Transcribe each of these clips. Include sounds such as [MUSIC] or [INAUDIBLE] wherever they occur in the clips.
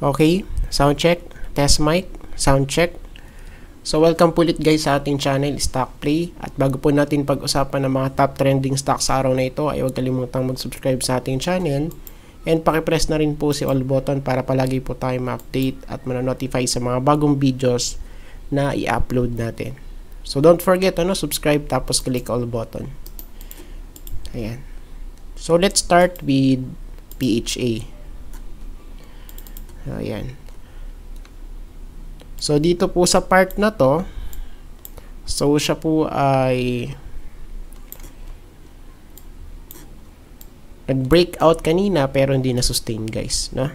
Okay, sound check, test mic, sound check. So welcome ulit guys sa ating channel Stock Play at bago po natin pag-usapan ng mga top trending stocks sa araw na ito ay huwag kalimutang mag-subscribe sa ating channel and pakipress na rin po si all button para palagi po tayo ma-update at notify sa mga bagong videos na i-upload natin. So don't forget ano, subscribe tapos click all button. Ayan. So let's start with PHA. Ayan. So, dito po sa part na to, so siya po ay nag-breakout kanina pero hindi na-sustain guys. No?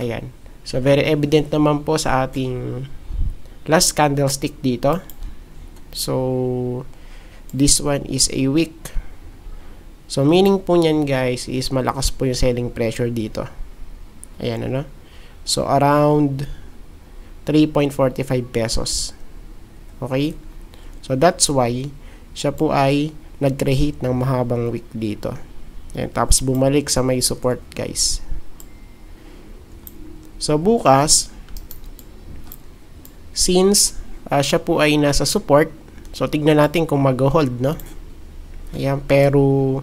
Ayan. So, very evident naman po sa ating last candlestick dito. So, this one is a week So, meaning po niyan guys is malakas po yung selling pressure dito. Ayan ano. So, around 3.45 pesos. Okay? So, that's why siya po ay nag-create ng mahabang week dito. Ayan, tapos bumalik sa may support guys. So, bukas, since uh, siya po ay nasa support, so tignan natin kung mag-hold, no? Ayan, pero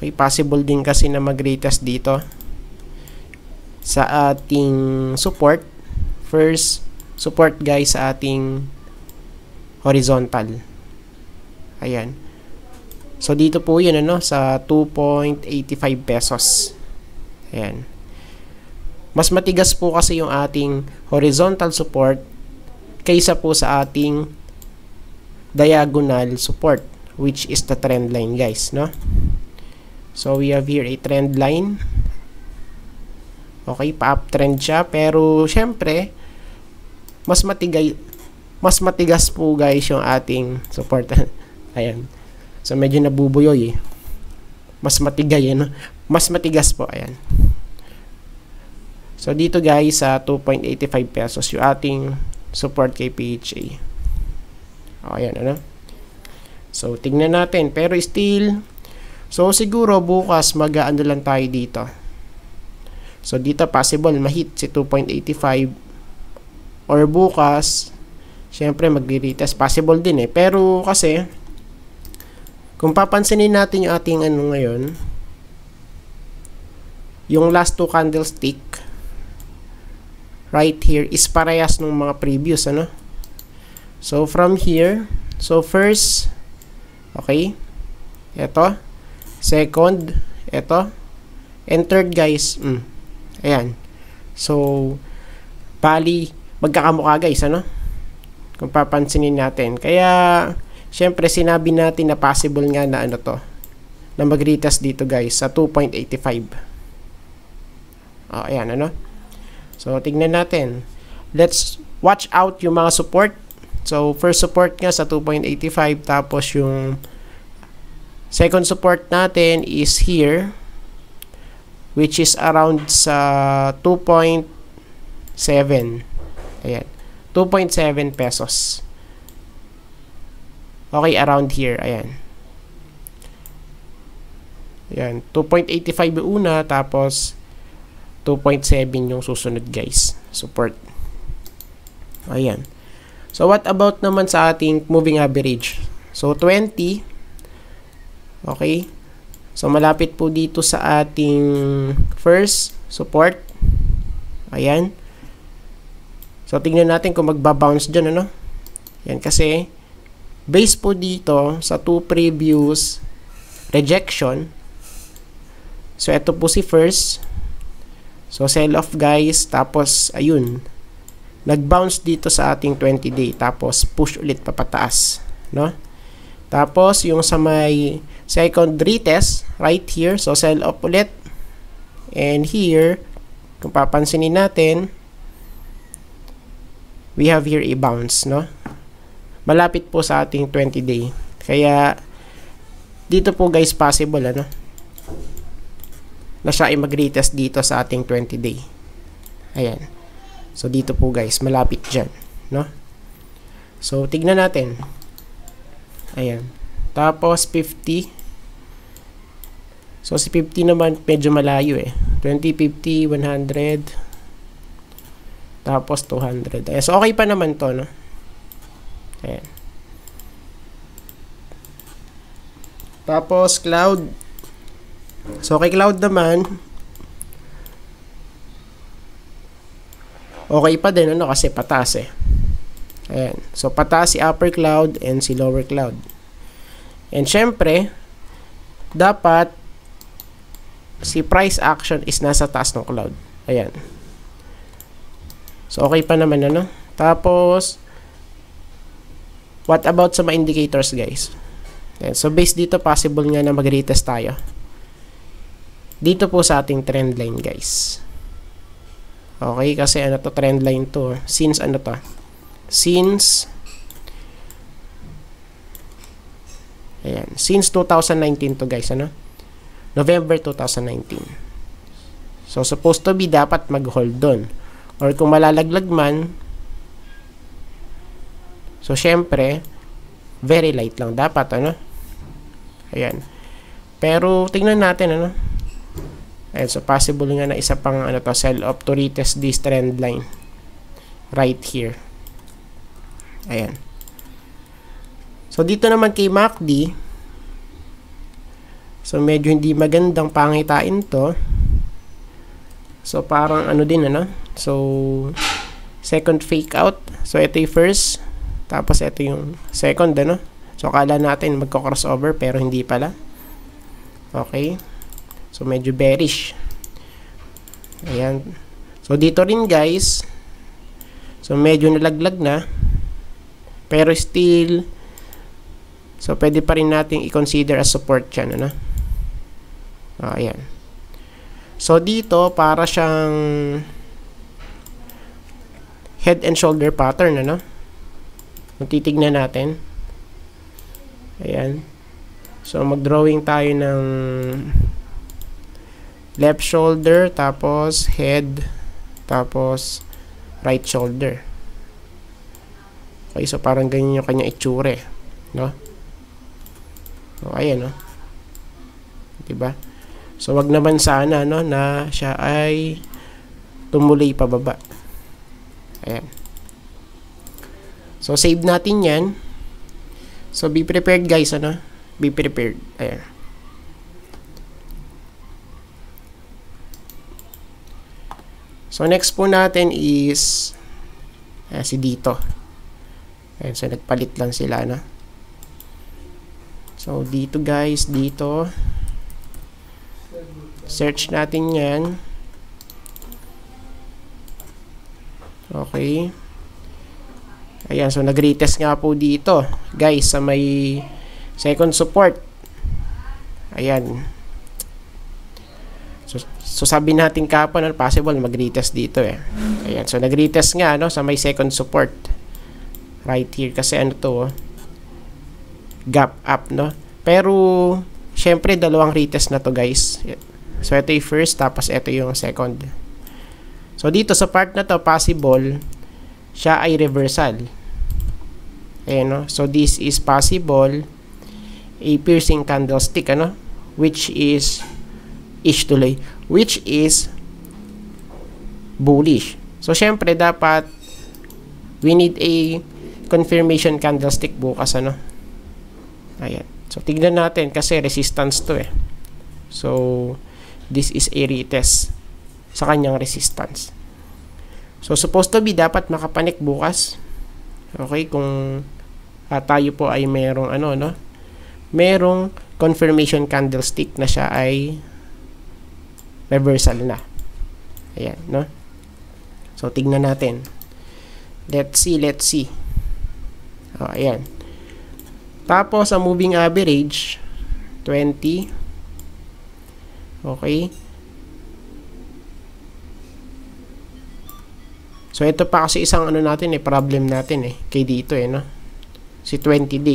Okay, possible din kasi na mag-rate dito sa ating support. First, support guys sa ating horizontal. Ayan. So, dito po yun, ano, sa 2.85 pesos. Ayan. Mas matigas po kasi yung ating horizontal support kaysa po sa ating diagonal support, which is the trend line, guys, no? So, we have here a trend line. Okay, pa-uptrend siya. Pero, syempre, mas matigay, mas matigas po guys yung ating support. [LAUGHS] Ayan. So, medyo nabubuyoy eh. Mas matigay, ano? Mas matigas po. Ayan. So, dito guys, sa 2.85 pesos yung ating support kay PHA. Oh, ayan, ano? So, tignan natin. Pero still, So, siguro bukas mag-ano lang tayo dito. So, dito possible ma-hit si 2.85 or bukas syempre magre-retest possible din eh. Pero kasi kung papansinin natin yung ating ano ngayon yung last two candlestick right here is parehas ng mga previous ano. So from here, so first okay, Ito. Second, ito. And third, guys, mm, ayan. So, pali, magkakamukha, guys, ano? Kung papansinin natin. Kaya, syempre, sinabi natin na possible nga na ano to, na mag dito, guys, sa 2.85. Oh, ayan, ano? So, tignan natin. Let's watch out yung mga support. So, first support nga sa 2.85, tapos yung Second support natin is here which is around sa 2.7 ayan 2.7 pesos okay around here ayan ayan 2.85 yung una tapos 2.7 yung susunod guys support ayan so what about naman sa ating moving average so 20 Okay? So, malapit po dito sa ating first support. Ayan. So, tingnan natin kung magbabounce dyan, ano? Ayan, kasi based po dito sa two previous rejection. So, ito po si first. So, sell off guys. Tapos, ayun. Nag-bounce dito sa ating 20 day. Tapos, push ulit papataas. No? Tapos, yung sa may second retest right here. So, sell off ulit. And here, kung papansinin natin, we have here a bounce, no? Malapit po sa ating 20-day. Kaya, dito po guys, possible, ano? Na siya ay mag-retest dito sa ating 20-day. Ayan. So, dito po guys, malapit dyan, no? So, tignan natin. Ayan. Tapos, 50. So, si 50 naman, medyo malayo eh. 20, 50, 100, tapos 200. Ayan. So, okay pa naman to, no? Ayan. Tapos, cloud. So, kay cloud naman, okay pa din, ano? Kasi pataas eh. Ayan. So, pataas si upper cloud and si lower cloud. And, syempre, dapat si price action is nasa taas ng cloud. Ayan. So, okay pa naman, ano? Tapos, what about sa mga indicators, guys? Ayan. So, based dito, possible nga na mag-retest tayo. Dito po sa ating trend line, guys. Okay, kasi ano to, trend line to. Oh. Since ano to? Since, ayan, since 2019 to, guys, ano? November 2019. So, supposed to be dapat mag-hold doon. Or kung malalaglag man, so, syempre, very light lang dapat, ano? Ayan. Pero, tingnan natin, ano? Ayan, so possible nga na isa pang ano to, sell off to retest this trend line. Right here. Ayan. So, dito naman kay MACD, So, medyo hindi magandang pangitain to. So, parang ano din, ano? So, second fake out. So, ito yung first. Tapos, ito yung second, ano? So, akala natin magko-crossover pero hindi pala. Okay. So, medyo bearish. Ayan. So, dito rin guys. So, medyo nalaglag na. Pero still, so, pwede pa rin natin i-consider as support yan, ano? Uh, ayan. So, dito, para siyang head and shoulder pattern, ano? Kung natin. Ayan. So, mag-drawing tayo ng left shoulder, tapos head, tapos right shoulder. Okay, so parang ganyan yung kanyang itsure. No? O, ayan, no? Diba? So wag naman sana no na siya ay tumuloy pababa. Ayan. So save natin 'yan. So be prepared guys ano? Be prepared. Ayan. So next po natin is uh, si dito. Ayan, so nagpalit lang sila no. So dito guys, dito. Search natin yan. Okay. Ayan, so nag-retest nga po dito. Guys, sa may second support. Ayan. So, so sabi natin kapon, ano, possible mag-retest dito eh. Ayan, so nag-retest nga no, sa may second support. Right here kasi ano to oh, Gap up no. Pero, syempre dalawang retest na to guys. So, ito yung first, tapos ito yung second. So, dito sa part na to, possible, siya ay reversal. Ayan, no? So, this is possible, a piercing candlestick, ano? Which is, ish tuloy, which is bullish. So, syempre, dapat we need a confirmation candlestick bukas, ano? Ayan. So, tignan natin kasi resistance to eh. So, this is a retest sa kanyang resistance. So, supposed to be dapat makapanik bukas. Okay, kung uh, tayo po ay merong ano, no? Merong confirmation candlestick na siya ay reversal na. Ayan, no? So, tignan natin. Let's see, let's see. O, oh, ayan. Tapos, ang moving average, 20, Okay? So, ito pa kasi isang ano natin eh, problem natin eh. Kay dito eh, no? Si 20D.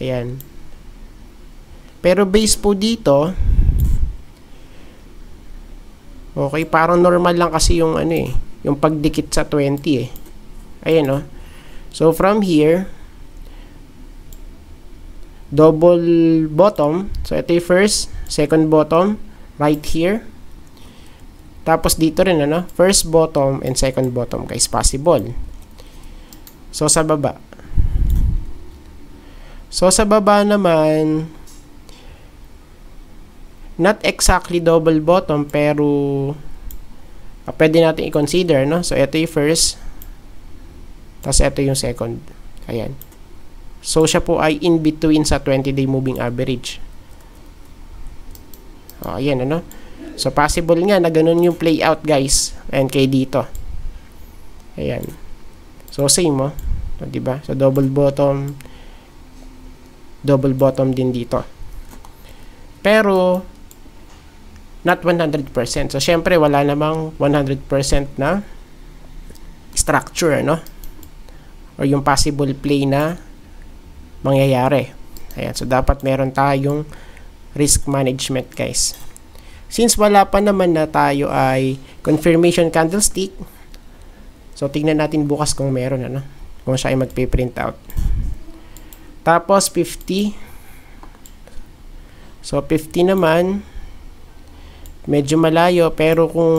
Ayan. Pero base po dito, okay, parang normal lang kasi yung ano eh, yung pagdikit sa 20 eh. Ayan, no? So, from here, double bottom. So, ito yung first, second bottom, right here. Tapos, dito rin, ano? First bottom and second bottom, guys, possible. So, sa baba. So, sa baba naman, not exactly double bottom, pero uh, pwede natin i-consider, no? So, ito yung first, tapos ito yung second. Ayan. So, siya po ay in between sa 20-day moving average. O, oh, ayan, ano? So, possible nga na ganun yung play out, guys. And kay dito. Ayan. So, same, oh. oh di ba So, double bottom. Double bottom din dito. Pero, not 100%. So, syempre, wala namang 100% na structure, no? Or yung possible play na mangyayari. Ayan, so dapat meron tayong risk management guys. Since wala pa naman na tayo ay confirmation candlestick, so tingnan natin bukas kung meron ano, kung siya ay magpe-print out. Tapos 50. So 50 naman medyo malayo pero kung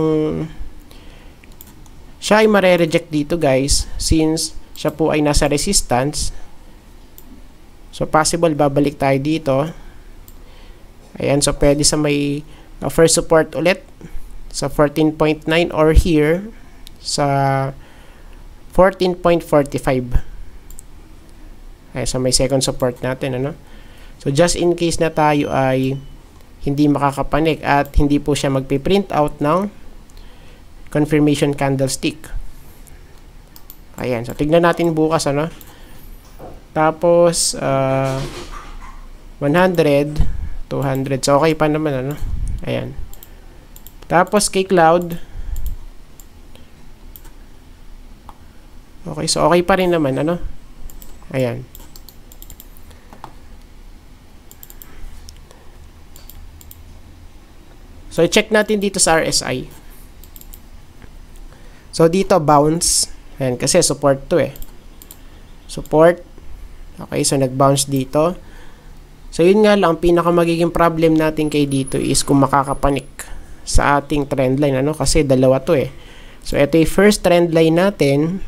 siya ay mare-reject dito guys since siya po ay nasa resistance So, possible, babalik tayo dito. Ayan, so pwede sa may uh, first support ulit sa 14.9 or here sa 14.45. Ay so may second support natin, ano? So, just in case na tayo ay hindi makakapanik at hindi po siya magpiprint out ng confirmation candlestick. Ayan, so tignan natin bukas, ano? Tapos, uh, 100, 200. So, okay pa naman, ano? Ayan. Tapos, kay cloud. Okay, so okay pa rin naman, ano? Ayan. So, check natin dito sa RSI. So, dito, bounce. Ayan, kasi support to eh. Support. Okay, so nag-bounce dito. So yun nga lang, pinaka magiging problem natin kay dito is kung makakapanik sa ating trend line. Ano? Kasi dalawa to eh. So ito yung first trend line natin.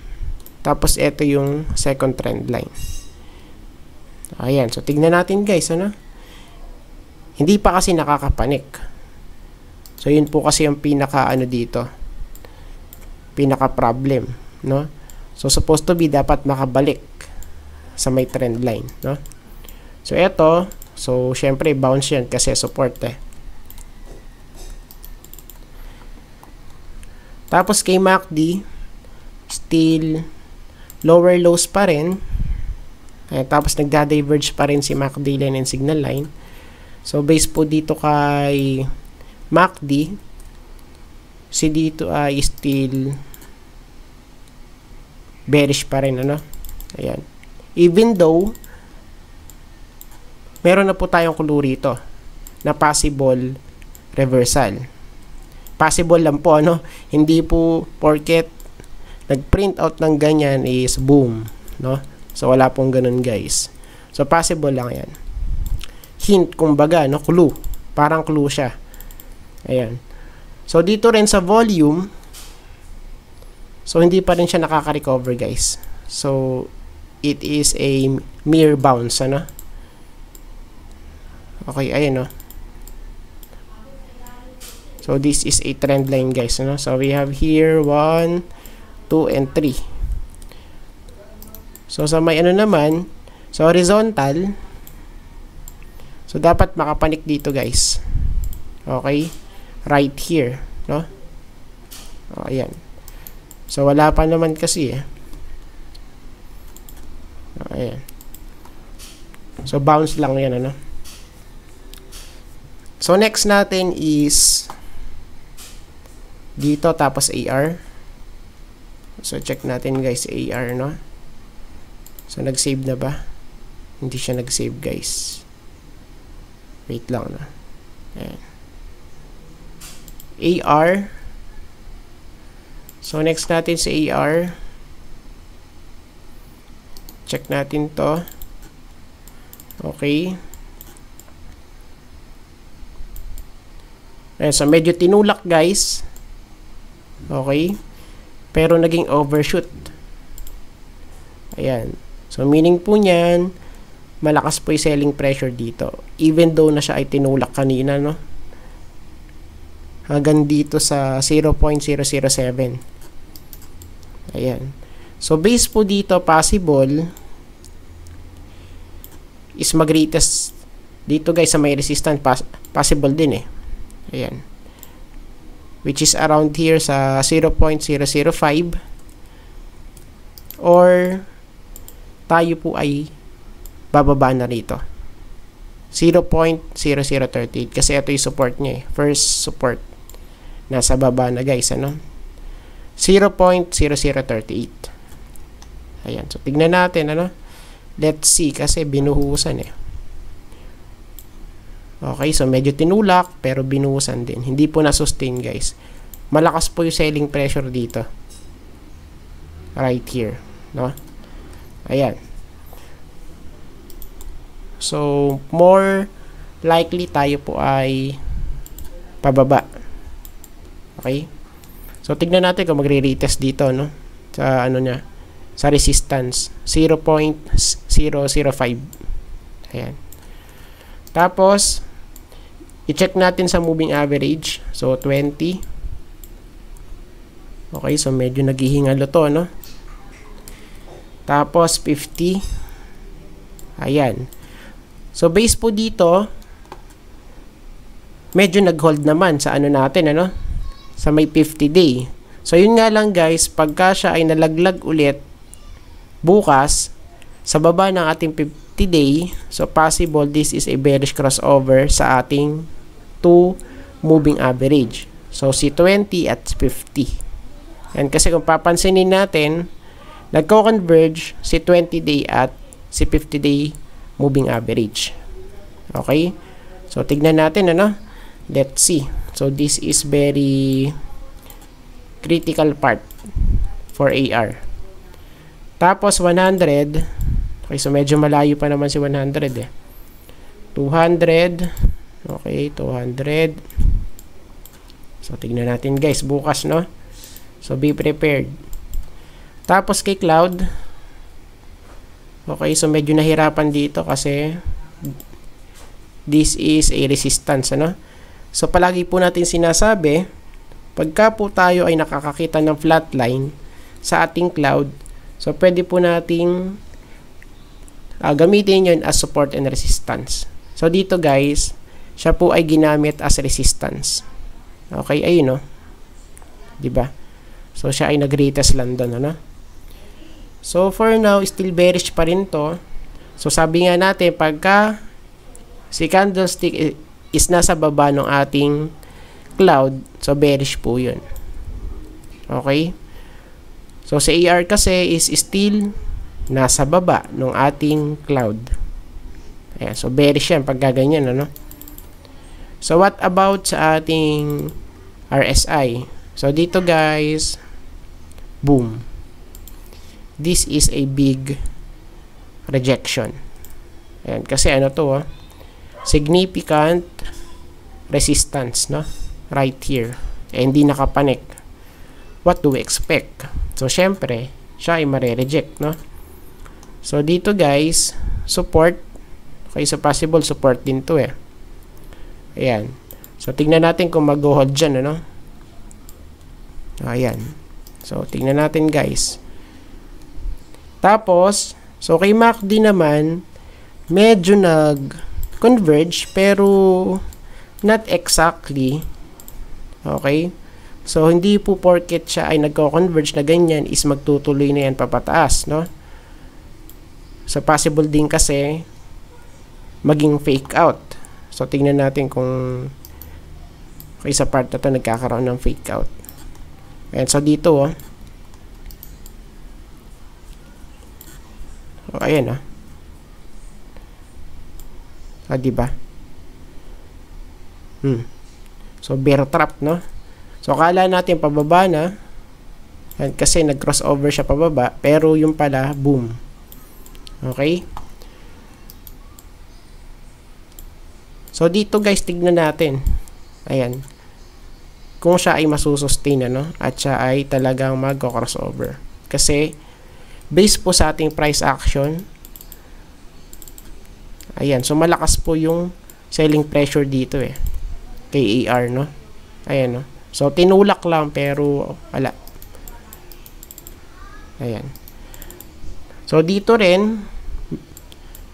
Tapos ito yung second trend line. Ayan. So tignan natin guys. Ano? Hindi pa kasi nakakapanik. So yun po kasi yung pinaka ano dito. Pinaka problem. No? So supposed to be dapat makabalik sa may trend line, no? So, ito so, syempre, bounce yan kasi support eh. Tapos, kay MACD, still lower lows pa rin. Eh, tapos, nagda-diverge pa rin si MACD line and signal line. So, base po dito kay MACD, si dito ay still bearish pa rin, ano? Ayan even though meron na po tayong clue rito na possible reversal. Possible lang po ano, hindi po porket nag-print out ng ganyan is boom, no? So wala pong ganun guys. So possible lang 'yan. Hint kumbaga, no, clue. Parang clue siya. Ayan. So dito rin sa volume, so hindi pa rin siya nakaka-recover guys. So it is a mere bounce ano okay ayun no oh. so this is a trend line guys ano so we have here 1 2 and 3 so sa may ano naman so horizontal so dapat makapanik dito guys okay right here no oh, ayan so wala pa naman kasi eh Ayan. So, bounce lang yan, ano? So, next natin is dito, tapos AR. So, check natin guys, AR, no? So, nag-save na ba? Hindi siya nag-save, guys. Wait lang, no? Ayan. AR. So, next natin sa AR check natin to okay Ayan, so medyo tinulak guys okay pero naging overshoot ayan so meaning po niyan malakas po yung selling pressure dito even though na siya ay tinulak kanina no hanggang dito sa 0.007 ayan so base po dito possible is mag-retest dito guys sa may resistance pos possible din eh ayan which is around here sa 0.005 or tayo po ay bababa na rito 0.0038 kasi ito yung support niya eh first support nasa baba na guys ano 0.0038 ayan so tignan natin ano Let's see kasi binuhusan eh. Okay, so medyo tinulak pero binuhusan din. Hindi po na-sustain guys. Malakas po yung selling pressure dito. Right here. No? Ayan. So, more likely tayo po ay pababa. Okay? So, tignan natin kung magre-retest dito, no? Sa ano niya sa resistance 0.005 ayan tapos i-check natin sa moving average so 20 okay so medyo naghihingalo to no tapos 50 ayan so base po dito medyo nag-hold naman sa ano natin ano sa may 50 day so yun nga lang guys pagka siya ay nalaglag ulit bukas sa baba ng ating 50 day so possible this is a bearish crossover sa ating 2 moving average so si 20 at 50 and kasi kung papansinin natin nagko-converge si 20 day at si 50 day moving average okay so tignan natin ano let's see so this is very critical part for AR tapos 100. Okay, so medyo malayo pa naman si 100 eh. 200. Okay, 200. So tignan natin guys, bukas no. So be prepared. Tapos kay Cloud. Okay, so medyo nahirapan dito kasi this is a resistance ano. So palagi po natin sinasabi, pagka po tayo ay nakakakita ng flat line sa ating cloud, So, pwede po nating uh, gamitin yon as support and resistance. So, dito guys, siya po ay ginamit as resistance. Okay, ayun o. Oh. No? Diba? So, siya ay nag-retest lang doon, ano? So, for now, still bearish pa rin to. So, sabi nga natin, pagka si candlestick is nasa baba ng ating cloud, so bearish po yun. Okay? So, sa AR kasi is still nasa baba ng ating cloud. Ayan, so, bearish yan pag gaganyan. Ano? So, what about sa ating RSI? So, dito guys, boom. This is a big rejection. Ayan, kasi ano to, oh? significant resistance, no? Right here. And eh, hindi nakapanik. What do we expect? So, syempre, siya ay mare-reject, no? So, dito guys, support. Okay, so possible support din to eh. Ayan. So, tingnan natin kung mag-hold dyan, ano? Ayan. So, tingnan natin guys. Tapos, so kay MACD naman, medyo nag-converge pero not exactly. Okay? So, hindi po porket siya ay nagko-converge na ganyan is magtutuloy na yan papataas, no? So, possible din kasi maging fake out. So, tingnan natin kung, kung isa part na to nagkakaroon ng fake out. And so dito, oh. So, oh, ayan, oh. Ah, so, diba? Hmm. So, bear trap, no? So, akala natin pababa na. And kasi nag-crossover siya pababa. Pero yung pala, boom. Okay? So, dito guys, tignan natin. Ayan. Kung siya ay masusustain, ano? At siya ay talagang mag-crossover. Kasi, based po sa ating price action, ayan. So, malakas po yung selling pressure dito eh. Kay AR, no? Ayan, no? So, tinulak lang pero wala. Ayan. So, dito rin,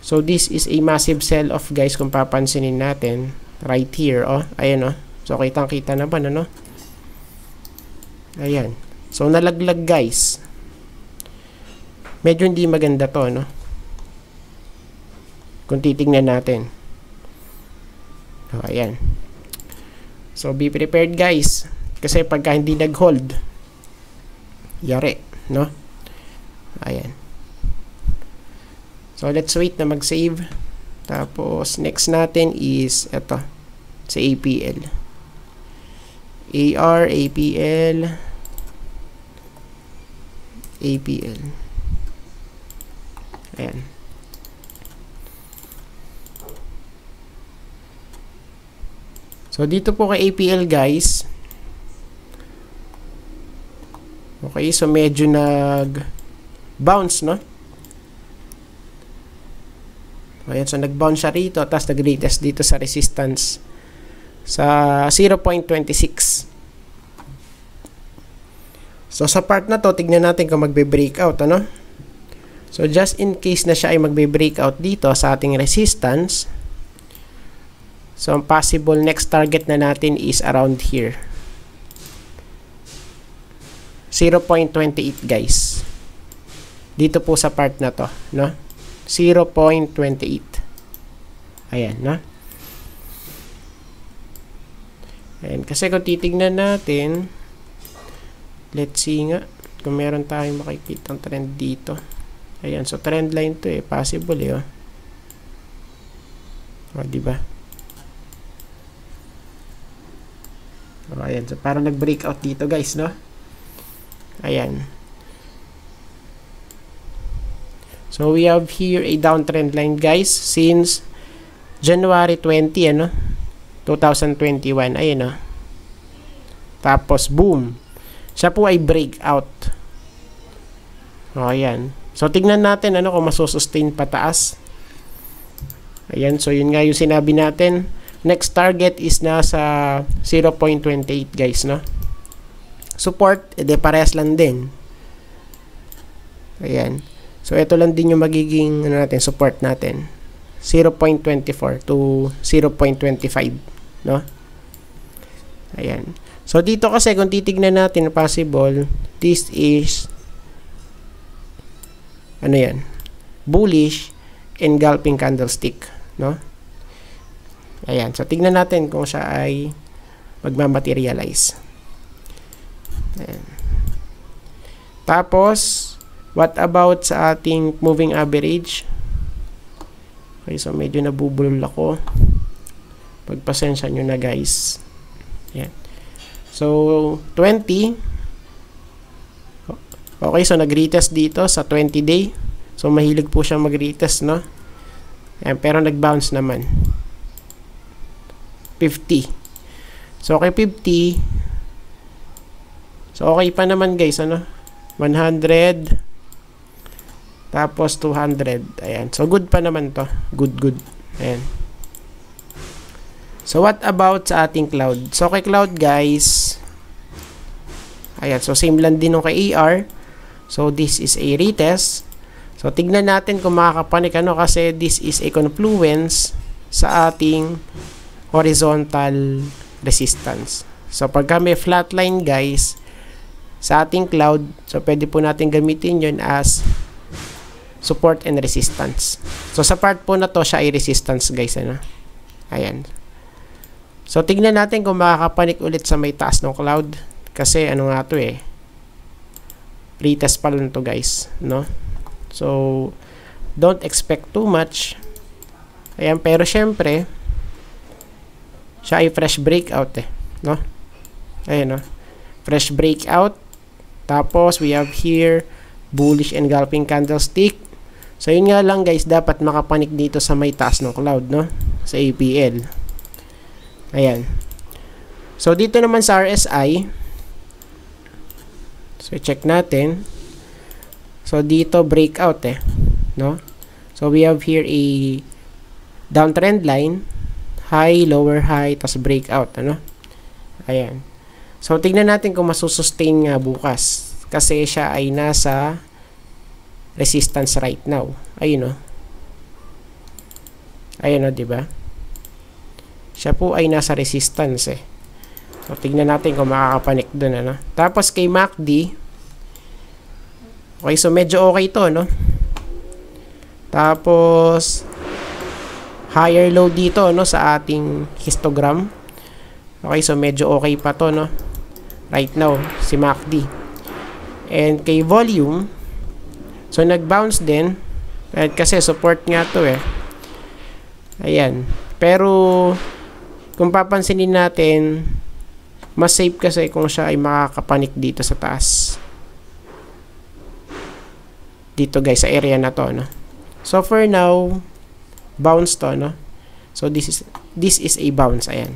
so this is a massive sell-off guys kung papansinin natin. Right here, oh. Ayan, oh. So, kitang-kita na ba, ano? Ayan. So, nalaglag guys. Medyo hindi maganda to, no? Kung titingnan natin. So, ayan. Ayan. So, be prepared guys. Kasi pagka hindi nag-hold, yari, no? Ayan. So, let's wait na mag-save. Tapos, next natin is ito, sa APL. AR, APL, APL. Ayan. So, dito po kay APL guys. Okay, so medyo nag bounce, no? Ayan, so nag-bounce siya rito, tapos nag-retest dito sa resistance sa 0.26. So, sa part na to, tignan natin kung magbe-breakout, ano? So, just in case na siya ay magbe-breakout dito sa ating resistance, So, ang possible next target na natin is around here. 0.28 guys. Dito po sa part na to, no? 0.28. Ayan, no? Ayan, kasi kung titignan natin, let's see nga, kung meron tayong makikita trend dito. Ayan, so trend line to eh, possible eh, oh. O, oh, diba? O, oh, ayan. So, parang nag-breakout dito, guys, no? Ayan. So, we have here a downtrend line, guys, since January 20, ano? 2021. Ayan, no? Oh. Tapos, boom. Siya po ay breakout. O, oh, ayan. So, tignan natin, ano, kung masusustain pataas. Ayan. So, yun nga yung sinabi natin Next target is nasa 0.28 guys, no? Support, de parehas lang din. Ayan. So, ito lang din yung magiging ano natin, support natin. 0.24 to 0.25, no? Ayan. So, dito kasi kung titignan natin possible, this is ano yan? Bullish engulfing candlestick, no? Ayan. So, tignan natin kung siya ay magmamaterialize. Ayan. Tapos, what about sa ating moving average? Okay, so medyo nabubulol ako. Pagpasensya nyo na guys. Ayan. So, 20. Okay, so nag-retest dito sa 20 day. So, mahilig po siya mag-retest, no? Ayan, pero nag-bounce naman. 50. So, okay, 50, so okay pa naman guys, ano? 100, tapos 200, ayan. So, good pa naman to. Good, good. Ayan. So, what about sa ating cloud? So, kay cloud guys, ayan. So, same lang din nung kay AR. So, this is a retest. So, tignan natin kung makakapanik ano kasi this is a confluence sa ating horizontal resistance. So pagka may flatline guys, sa ating cloud, so pwede po natin gamitin yon as support and resistance. So sa part po na to, siya ay resistance guys. Ano? Ayan. So tignan natin kung makakapanik ulit sa may taas ng cloud. Kasi ano nga to eh. Retest pa lang to guys. No? So don't expect too much. Ayan pero syempre, siya ay fresh breakout eh. No? Ayan, no? Fresh breakout. Tapos, we have here, bullish engulfing candlestick. So, yun nga lang guys, dapat makapanik dito sa may taas ng cloud, no? Sa APL. Ayan. So, dito naman sa RSI. So, check natin. So, dito breakout eh. No? So, we have here a downtrend line high, lower high, tapos breakout, ano? Ayan. So, tignan natin kung masusustain nga bukas. Kasi siya ay nasa resistance right now. Ayun, oh. Ayun, no, oh, diba? Siya po ay nasa resistance, eh. So, tignan natin kung makakapanik dun, ano? Tapos, kay MACD, okay, so medyo okay to, no? Tapos, higher low dito no sa ating histogram. Okay, so medyo okay pa to no. Right now si MACD. And kay volume so nag-bounce din right? kasi support nga to eh. Ayan. Pero kung papansinin natin mas safe kasi kung siya ay makakapanik dito sa taas. Dito guys sa area na to no. So for now, bounce to, no? So, this is, this is a bounce. Ayan.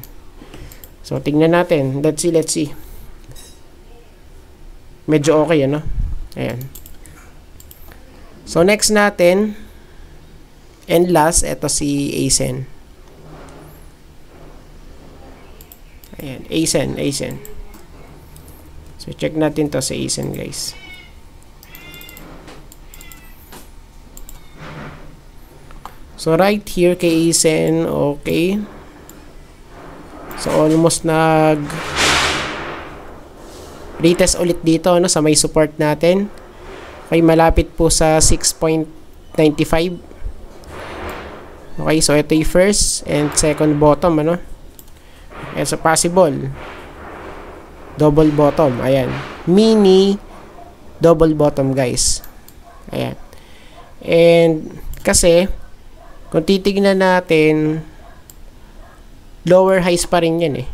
So, tingnan natin. Let's see, let's see. Medyo okay, ano? Ayan. So, next natin, and last, ito si ASEN. Ayan, ASEN, ASEN. So, check natin to sa si ASEN, guys. So right here kay Isen, okay. So almost nag retest ulit dito no sa may support natin. Okay, malapit po sa 6.95. Okay, so ito yung first and second bottom ano. And so possible double bottom. Ayan. Mini double bottom guys. Ayan. And kasi kung titignan natin, lower highs pa rin yan eh.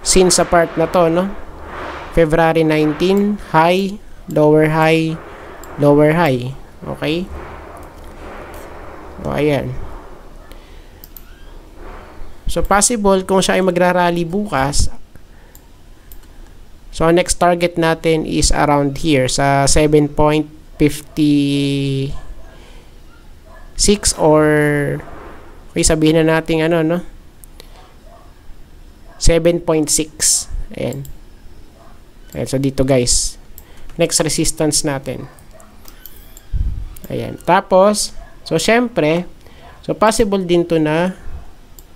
Since sa part na to, no? February 19, high, lower high, lower high. Okay? O, ayan. So, possible kung siya ay magra-rally bukas, so, next target natin is around here sa 7.50 6 or okay, sabihin na natin ano, no? 7.6. Ayan. Ayan. So, dito guys. Next resistance natin. Ayan. Tapos, so, syempre, so, possible din to na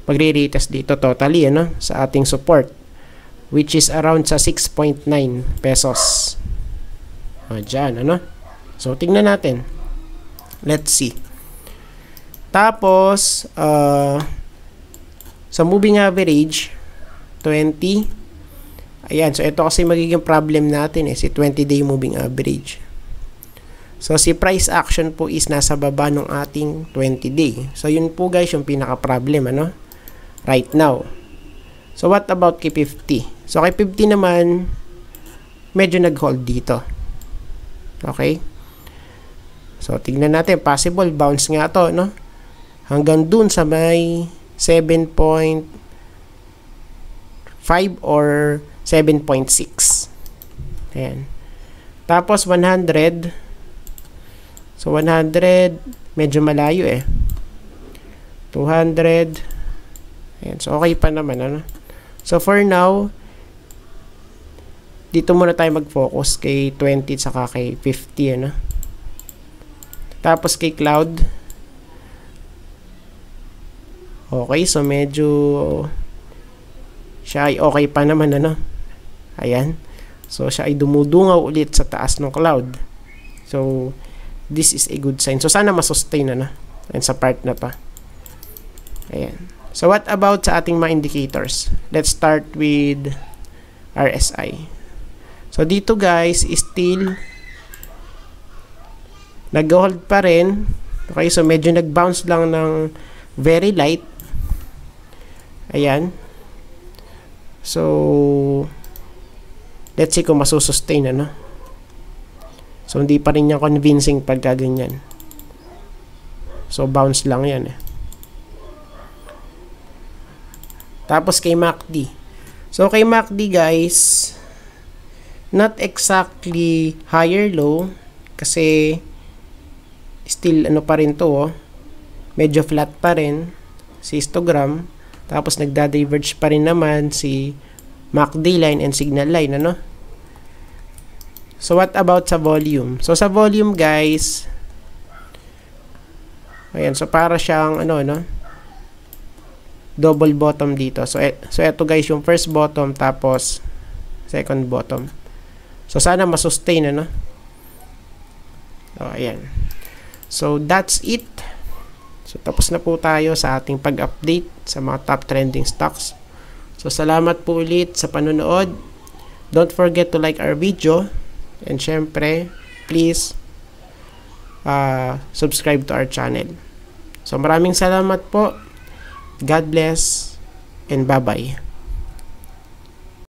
magre-retest dito totally, ano? Sa ating support. Which is around sa 6.9 pesos. O, ah, dyan, ano? So, tingnan natin. Let's see. Tapos, uh, sa moving average, 20. Ayan, so ito kasi magiging problem natin eh, si 20-day moving average. So, si price action po is nasa baba ng ating 20-day. So, yun po guys yung pinaka-problem, ano? Right now. So, what about kay 50? So, kay 50 naman, medyo nag-hold dito. Okay? So, tignan natin. Possible bounce nga to, no? hanggang dun sa may 7.5 or 7.6. Ayan. Tapos 100. So 100, medyo malayo eh. 200. Ayan. So okay pa naman. Ano? So for now, dito muna tayo mag-focus kay 20 saka kay 50 ano. Tapos kay cloud Okay, so medyo siya ay okay pa naman ano. Ayan. So siya ay dumudungaw ulit sa taas ng cloud. So this is a good sign. So sana ma-sustain ano and sa part na to. Ayan. So what about sa ating mga indicators? Let's start with RSI. So dito guys, still nag-hold pa rin. Okay, so medyo nag-bounce lang ng very light ayan so let's see kung masusustain ano so hindi pa rin niya convincing pag ganyan so bounce lang yan eh tapos kay MACD so kay MACD guys not exactly higher low kasi still ano pa rin to oh medyo flat pa rin si histogram tapos nagda-diverge pa rin naman si MACD line and signal line, ano? So, what about sa volume? So, sa volume, guys, ayan, so para siyang, ano, ano? Double bottom dito. So, et so eto guys, yung first bottom, tapos second bottom. So, sana ma-sustain, ano? So, oh, ayan. So, that's it. So, tapos na po tayo sa ating pag-update sa mga top trending stocks. So, salamat po ulit sa panonood. Don't forget to like our video. And syempre, please uh, subscribe to our channel. So, maraming salamat po. God bless and bye-bye.